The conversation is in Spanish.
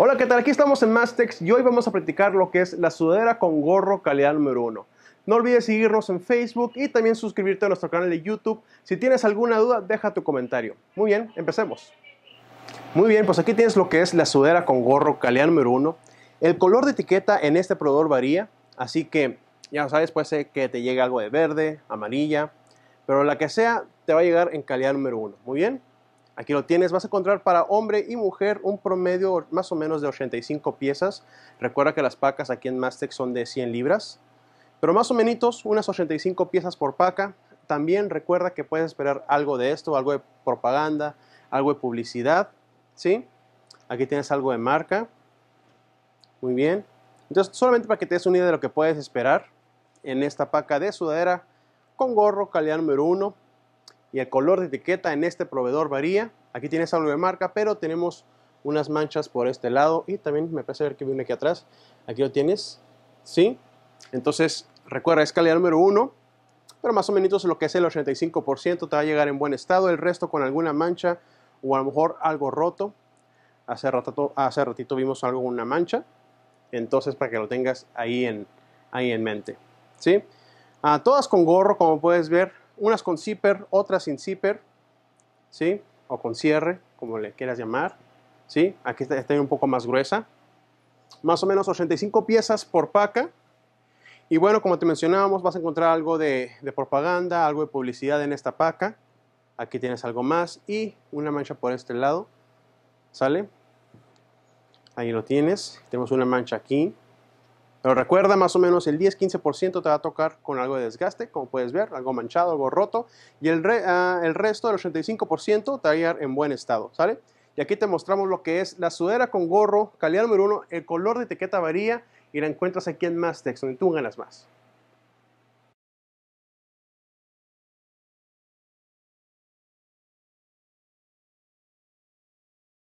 Hola, ¿qué tal? Aquí estamos en Mastex y hoy vamos a practicar lo que es la sudadera con gorro calidad número 1. No olvides seguirnos en Facebook y también suscribirte a nuestro canal de YouTube. Si tienes alguna duda, deja tu comentario. Muy bien, empecemos. Muy bien, pues aquí tienes lo que es la sudadera con gorro calidad número 1. El color de etiqueta en este proveedor varía, así que ya sabes, puede ser que te llegue algo de verde, amarilla, pero la que sea te va a llegar en calidad número 1. Muy bien, Aquí lo tienes, vas a encontrar para hombre y mujer un promedio más o menos de 85 piezas. Recuerda que las pacas aquí en Mastec son de 100 libras, pero más o menos unas 85 piezas por paca. También recuerda que puedes esperar algo de esto, algo de propaganda, algo de publicidad, ¿sí? Aquí tienes algo de marca. Muy bien. Entonces, solamente para que te des una idea de lo que puedes esperar en esta paca de sudadera con gorro calidad número 1 y el color de etiqueta en este proveedor varía. Aquí tienes algo de marca, pero tenemos unas manchas por este lado y también me parece ver que viene aquí atrás. Aquí lo tienes, ¿sí? Entonces, recuerda, es calidad número uno, pero más o menos lo que es el 85% te va a llegar en buen estado, el resto con alguna mancha o a lo mejor algo roto. Hace ratito, hace ratito vimos algo con una mancha, entonces para que lo tengas ahí en, ahí en mente, ¿sí? Ah, todas con gorro, como puedes ver, unas con zipper, otras sin zipper, ¿sí? o con cierre, como le quieras llamar. ¿sí? Aquí está, un poco más gruesa. Más o menos 85 piezas por paca. Y bueno, como te mencionábamos, vas a encontrar algo de, de propaganda, algo de publicidad en esta paca. Aquí tienes algo más y una mancha por este lado. ¿Sale? Ahí lo tienes. Tenemos una mancha aquí. Pero recuerda, más o menos el 10-15% te va a tocar con algo de desgaste, como puedes ver, algo manchado, algo roto. Y el, ah, resto del 85% te va a llegar en buen estado, ¿sale? Y aquí te mostramos lo que es la sudadera con gorro, calidad número uno, el color de etiqueta varía y la encuentras aquí en Mastex, donde tú ganas más.